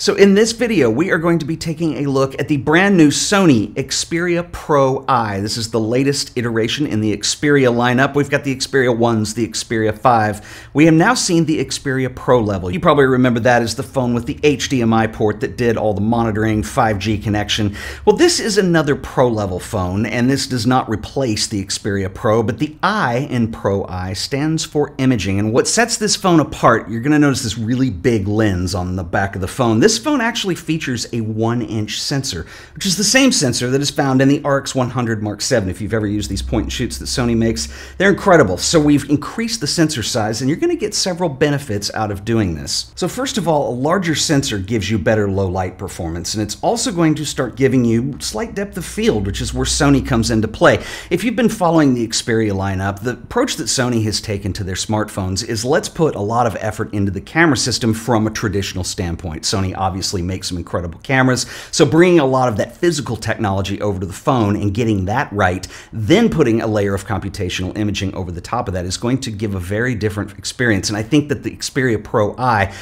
So in this video, we are going to be taking a look at the brand new Sony Xperia Pro I. This is the latest iteration in the Xperia lineup. We've got the Xperia 1s, the Xperia 5. We have now seen the Xperia Pro level. You probably remember that as the phone with the HDMI port that did all the monitoring, 5G connection. Well, this is another Pro level phone, and this does not replace the Xperia Pro, but the I in Pro I stands for imaging. And what sets this phone apart, you're gonna notice this really big lens on the back of the phone. This this phone actually features a 1-inch sensor, which is the same sensor that is found in the RX100 Mark 7 if you've ever used these point and shoots that Sony makes. They're incredible, so we've increased the sensor size and you're going to get several benefits out of doing this. So first of all, a larger sensor gives you better low light performance and it's also going to start giving you slight depth of field, which is where Sony comes into play. If you've been following the Xperia lineup, the approach that Sony has taken to their smartphones is let's put a lot of effort into the camera system from a traditional standpoint. Sony obviously make some incredible cameras. So bringing a lot of that physical technology over to the phone and getting that right, then putting a layer of computational imaging over the top of that is going to give a very different experience. And I think that the Xperia Pro I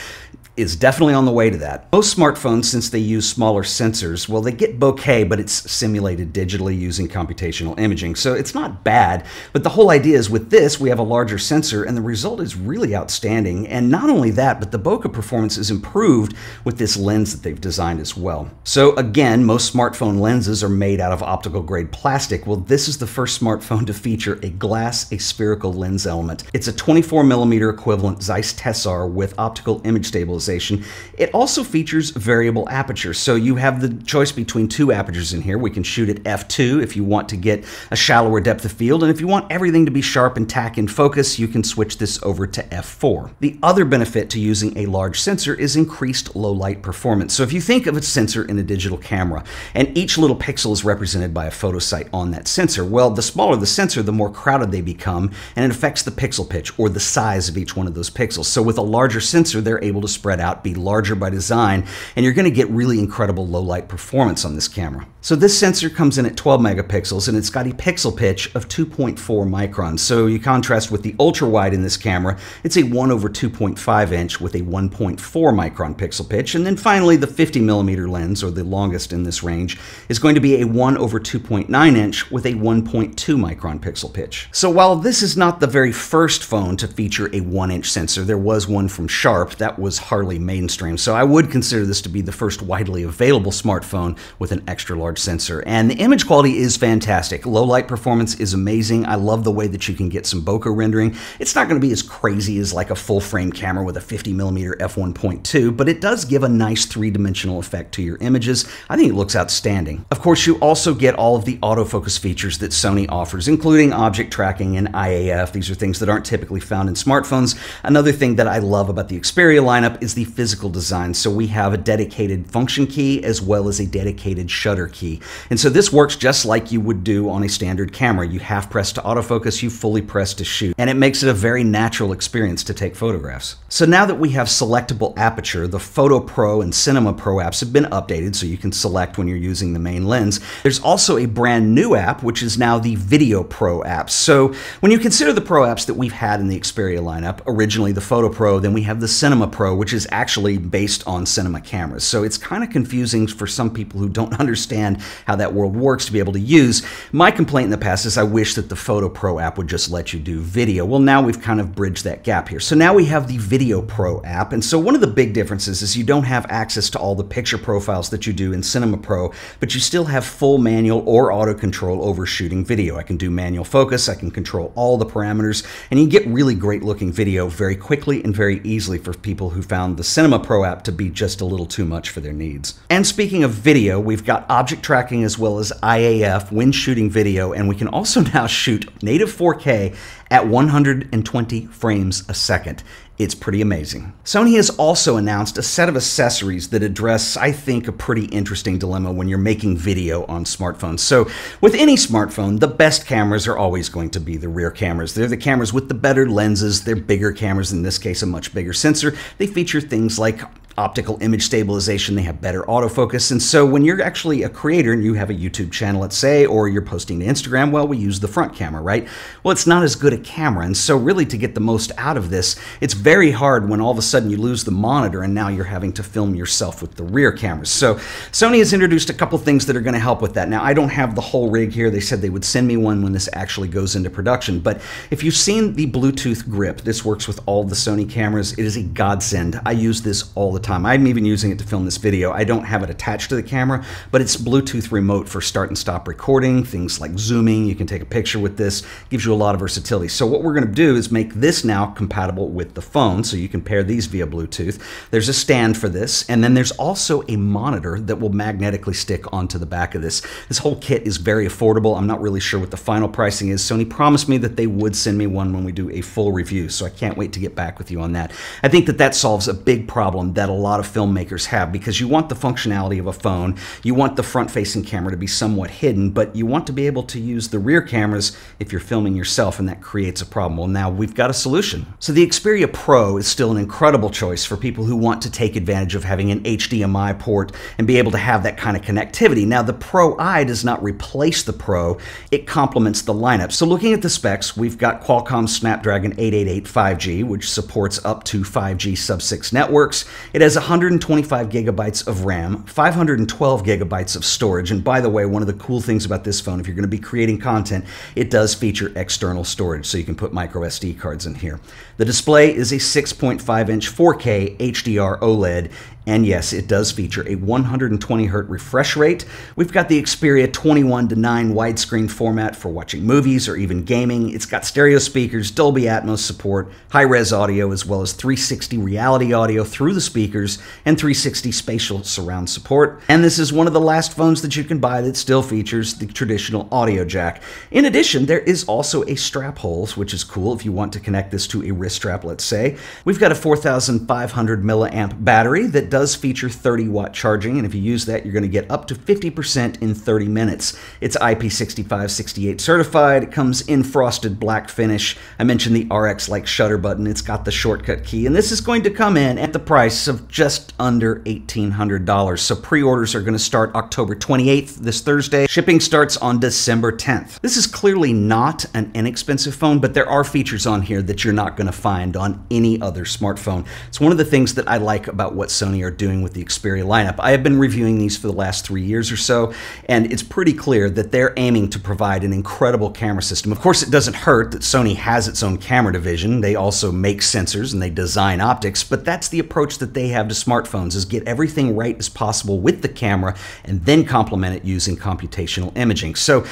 is definitely on the way to that. Most smartphones, since they use smaller sensors, well, they get bokeh, but it's simulated digitally using computational imaging, so it's not bad. But the whole idea is with this, we have a larger sensor, and the result is really outstanding. And not only that, but the bokeh performance is improved with this lens that they've designed as well. So again, most smartphone lenses are made out of optical grade plastic. Well, this is the first smartphone to feature a glass aspherical lens element. It's a 24 millimeter equivalent Zeiss Tessar with optical image stable stabilization. It also features variable aperture, so you have the choice between two apertures in here. We can shoot at f2 if you want to get a shallower depth of field, and if you want everything to be sharp and tack in focus, you can switch this over to f4. The other benefit to using a large sensor is increased low light performance. So if you think of a sensor in a digital camera, and each little pixel is represented by a photosite on that sensor, well, the smaller the sensor, the more crowded they become, and it affects the pixel pitch or the size of each one of those pixels. So with a larger sensor, they're able to spread spread out, be larger by design, and you're going to get really incredible low light performance on this camera. So this sensor comes in at 12 megapixels and it's got a pixel pitch of 2.4 microns. So you contrast with the ultra wide in this camera, it's a 1 over 2.5 inch with a 1.4 micron pixel pitch. And then finally the 50 millimeter lens, or the longest in this range, is going to be a 1 over 2.9 inch with a 1.2 micron pixel pitch. So while this is not the very first phone to feature a 1 inch sensor, there was one from Sharp that was hardly mainstream. So I would consider this to be the first widely available smartphone with an extra large large sensor. And the image quality is fantastic. Low light performance is amazing. I love the way that you can get some bokeh rendering. It's not going to be as crazy as like a full frame camera with a 50 millimeter f1.2, but it does give a nice three dimensional effect to your images. I think it looks outstanding. Of course, you also get all of the autofocus features that Sony offers, including object tracking and IAF. These are things that aren't typically found in smartphones. Another thing that I love about the Xperia lineup is the physical design. So we have a dedicated function key as well as a dedicated shutter key key. And so this works just like you would do on a standard camera. You half press to autofocus, you fully press to shoot, and it makes it a very natural experience to take photographs. So now that we have selectable aperture, the Photo Pro and Cinema Pro apps have been updated so you can select when you're using the main lens. There's also a brand new app, which is now the Video Pro app. So when you consider the Pro apps that we've had in the Xperia lineup, originally the Photo Pro, then we have the Cinema Pro, which is actually based on cinema cameras. So it's kind of confusing for some people who don't understand understand how that world works to be able to use. My complaint in the past is I wish that the Photo Pro app would just let you do video. Well, now we've kind of bridged that gap here. So now we have the Video Pro app. And so one of the big differences is you don't have access to all the picture profiles that you do in Cinema Pro, but you still have full manual or auto control over shooting video. I can do manual focus, I can control all the parameters, and you get really great looking video very quickly and very easily for people who found the Cinema Pro app to be just a little too much for their needs. And speaking of video, we've got object object tracking as well as IAF when shooting video, and we can also now shoot native 4K at 120 frames a second. It's pretty amazing. Sony has also announced a set of accessories that address, I think, a pretty interesting dilemma when you're making video on smartphones. So, with any smartphone, the best cameras are always going to be the rear cameras. They're the cameras with the better lenses, they're bigger cameras, in this case, a much bigger sensor. They feature things like optical image stabilization, they have better autofocus. And so when you're actually a creator and you have a YouTube channel, let's say, or you're posting to Instagram, well, we use the front camera, right? Well, it's not as good a camera. And so really to get the most out of this, it's very hard when all of a sudden you lose the monitor and now you're having to film yourself with the rear cameras. So Sony has introduced a couple things that are going to help with that. Now, I don't have the whole rig here. They said they would send me one when this actually goes into production. But if you've seen the Bluetooth grip, this works with all the Sony cameras. It is a godsend. I use this all the time time. I'm even using it to film this video. I don't have it attached to the camera, but it's Bluetooth remote for start and stop recording, things like zooming. You can take a picture with this, gives you a lot of versatility. So what we're gonna do is make this now compatible with the phone, so you can pair these via Bluetooth. There's a stand for this, and then there's also a monitor that will magnetically stick onto the back of this. This whole kit is very affordable. I'm not really sure what the final pricing is. Sony promised me that they would send me one when we do a full review, so I can't wait to get back with you on that. I think that that solves a big problem that'll lot of filmmakers have because you want the functionality of a phone, you want the front facing camera to be somewhat hidden, but you want to be able to use the rear cameras if you're filming yourself and that creates a problem. Well, now we've got a solution. So the Xperia Pro is still an incredible choice for people who want to take advantage of having an HDMI port and be able to have that kind of connectivity. Now, the Pro I does not replace the Pro, it complements the lineup. So looking at the specs, we've got Qualcomm Snapdragon 888 5G, which supports up to 5G sub 6 networks. It has has 125 gigabytes of RAM, 512 gigabytes of storage, and by the way, one of the cool things about this phone, if you're going to be creating content, it does feature external storage, so you can put micro SD cards in here. The display is a 6.5 inch 4K HDR OLED and yes, it does feature a 120 hertz refresh rate. We've got the Xperia 21 to 9 widescreen format for watching movies or even gaming. It's got stereo speakers, Dolby Atmos support, high res audio, as well as 360 reality audio through the speakers, and 360 spatial surround support. And this is one of the last phones that you can buy that still features the traditional audio jack. In addition, there is also a strap hole, which is cool if you want to connect this to a wrist strap, let's say. We've got a 4,500 milliamp battery that does does feature 30 watt charging, and if you use that, you're going to get up to 50% in 30 minutes. It's IP6568 certified. It comes in frosted black finish. I mentioned the RX like shutter button. It's got the shortcut key, and this is going to come in at the price of just under $1,800. So pre orders are going to start October 28th, this Thursday. Shipping starts on December 10th. This is clearly not an inexpensive phone, but there are features on here that you're not going to find on any other smartphone. It's one of the things that I like about what Sony are are doing with the Xperia lineup. I have been reviewing these for the last three years or so, and it's pretty clear that they're aiming to provide an incredible camera system. Of course, it doesn't hurt that Sony has its own camera division. They also make sensors and they design optics, but that's the approach that they have to smartphones is get everything right as possible with the camera and then complement it using computational imaging. So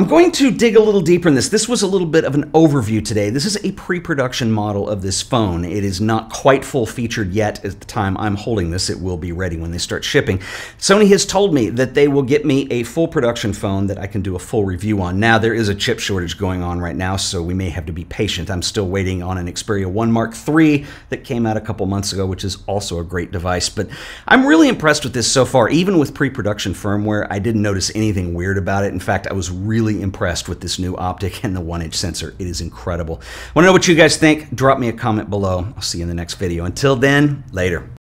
I'm going to dig a little deeper in this. This was a little bit of an overview today. This is a pre-production model of this phone. It is not quite full featured yet at the time I'm holding this. It will be ready when they start shipping. Sony has told me that they will get me a full production phone that I can do a full review on. Now, there is a chip shortage going on right now, so we may have to be patient. I'm still waiting on an Xperia 1 Mark III that came out a couple months ago, which is also a great device. But I'm really impressed with this so far. Even with pre-production firmware, I didn't notice anything weird about it. In fact, I was really really impressed with this new optic and the 1-inch sensor. It is incredible. Want to know what you guys think? Drop me a comment below. I'll see you in the next video. Until then, later.